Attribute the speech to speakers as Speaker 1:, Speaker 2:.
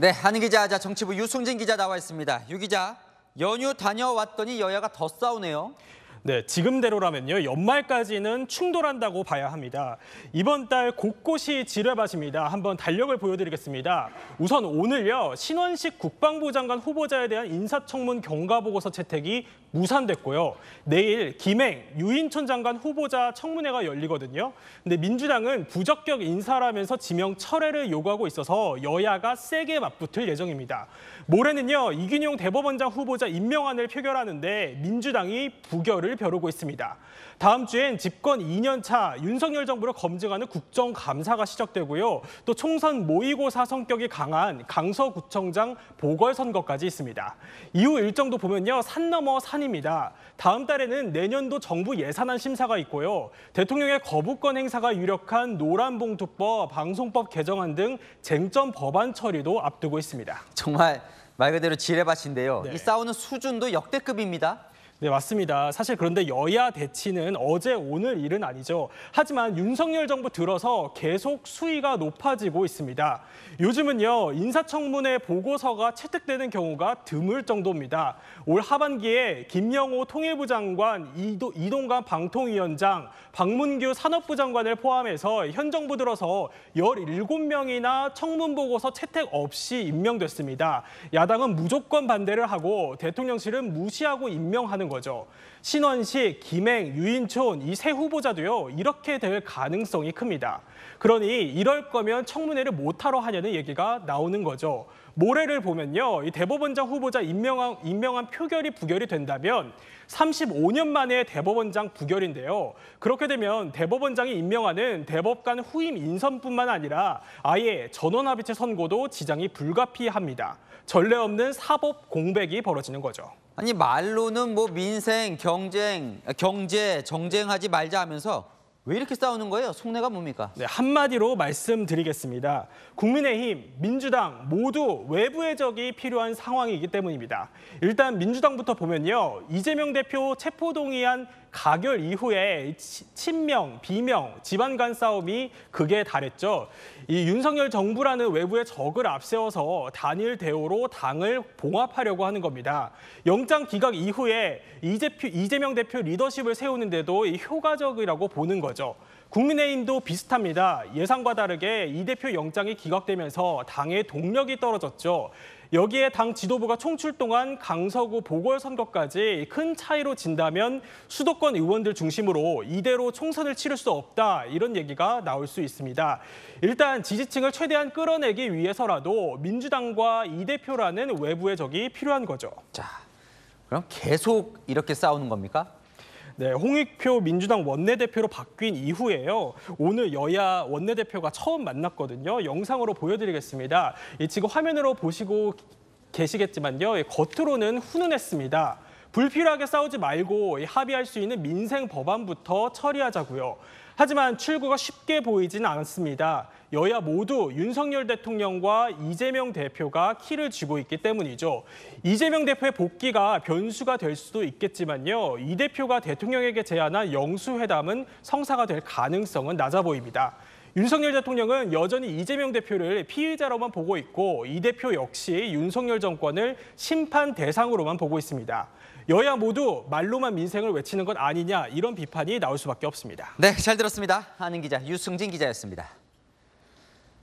Speaker 1: 네, 한 기자, 자 정치부 유승진 기자 나와 있습니다. 유 기자, 연휴 다녀왔더니 여야가 더
Speaker 2: 싸우네요. 네, 지금대로라면요. 연말까지는 충돌한다고 봐야 합니다. 이번 달 곳곳이 지뢰밭입니다. 한번 달력을 보여드리겠습니다. 우선 오늘요. 신원식 국방부 장관 후보자에 대한 인사청문 경과보고서 채택이 무산됐고요. 내일 김행, 유인천 장관 후보자 청문회가 열리거든요. 근데 민주당은 부적격 인사라면서 지명 철회를 요구하고 있어서 여야가 세게 맞붙을 예정입니다. 모레는요. 이균용 대법원장 후보자 임명안을 표결하는데 민주당이 부결을 벼르고 있습니다. 다음 주엔 집권 2년 차 윤석열 정부를 검증하는 국정감사가 시작되고요. 또 총선 모의고사 성격이 강한 강서구청장 보궐선거까지 있습니다. 이후 일정도 보면요. 산 넘어 산입니다. 다음 달에는 내년도 정부 예산안 심사가 있고요. 대통령의 거부권 행사가 유력한 노란봉투법, 방송법 개정안 등 쟁점 법안 처리도 앞두고 있습니다. 정말 말 그대로 지뢰밭인데요. 네. 이 싸우는 수준도 역대급입니다. 네, 맞습니다. 사실 그런데 여야 대치는 어제 오늘 일은 아니죠. 하지만 윤석열 정부 들어서 계속 수위가 높아지고 있습니다. 요즘은요, 인사청문회 보고서가 채택되는 경우가 드물 정도입니다. 올 하반기에 김영호 통일부 장관, 이도, 이동관 방통위원장, 박문규 산업부 장관을 포함해서 현 정부 들어서 17명이나 청문보고서 채택 없이 임명됐습니다. 야당은 무조건 반대를 하고 대통령실은 무시하고 임명하는 있다는 거죠. 신원식, 김행, 유인촌 이 세 후보자도요 이렇게 될 가능성이 큽니다. 그러니 이럴 거면 청문회를 못하러 하냐는 얘기가 나오는 거죠. 모레를 보면요 이 대법원장 후보자 임명한, 임명한 표결이 부결이 된다면 35년 만에 대법원장 부결인데요. 그렇게 되면 대법원장이 임명하는 대법관 후임 인선뿐만 아니라 아예 전원합의체 선고도 지장이 불가피합니다. 전례 없는 사법 공백이 벌어지는 거죠. 아니 말로는 뭐 민생,
Speaker 1: 경쟁, 아, 경제, 정쟁하지 말자 하면서 왜 이렇게 싸우는 거예요? 속내가 뭡니까?
Speaker 2: 네, 한마디로 말씀드리겠습니다. 국민의힘, 민주당 모두 외부의 적이 필요한 상황이기 때문입니다. 일단 민주당부터 보면요. 이재명 대표 체포동의안 가결 이후에 친명, 비명, 집안 간 싸움이 극에 달했죠. 이 윤석열 정부라는 외부의 적을 앞세워서 단일 대오로 당을 봉합하려고 하는 겁니다. 영장 기각 이후에 이재표, 이재명 대표 리더십을 세우는데도 효과적이라고 보는 거죠. 국민의힘도 비슷합니다. 예상과 다르게 이 대표 영장이 기각되면서 당의 동력이 떨어졌죠. 여기에 당 지도부가 총출동한 강서구 보궐선거까지 큰 차이로 진다면 수도권 의원들 중심으로 이대로 총선을 치를 수 없다 이런 얘기가 나올 수 있습니다. 일단 지지층을 최대한 끌어내기 위해서라도 민주당과 이 대표라는 외부의 적이 필요한 거죠. 자, 그럼 계속 이렇게 싸우는 겁니까? 네, 홍익표 민주당 원내대표로 바뀐 이후에요. 오늘 여야 원내대표가 처음 만났거든요. 영상으로 보여드리겠습니다. 지금 화면으로 보시고 계시겠지만요. 겉으로는 훈훈했습니다. 불필요하게 싸우지 말고 합의할 수 있는 민생 법안부터 처리하자고요. 하지만 출구가 쉽게 보이진 않습니다. 여야 모두 윤석열 대통령과 이재명 대표가 키를 쥐고 있기 때문이죠. 이재명 대표의 복귀가 변수가 될 수도 있겠지만요. 이 대표가 대통령에게 제안한 영수회담은 성사가 될 가능성은 낮아 보입니다. 윤석열 대통령은 여전히 이재명 대표를 피의자로만 보고 있고 이 대표 역시 윤석열 정권을 심판 대상으로만 보고 있습니다. 여야 모두 말로만 민생을 외치는 것 아니냐 이런 비판이 나올 수밖에 없습니다. 네, 잘 들었습니다. 하는 기자 유승진
Speaker 1: 기자였습니다.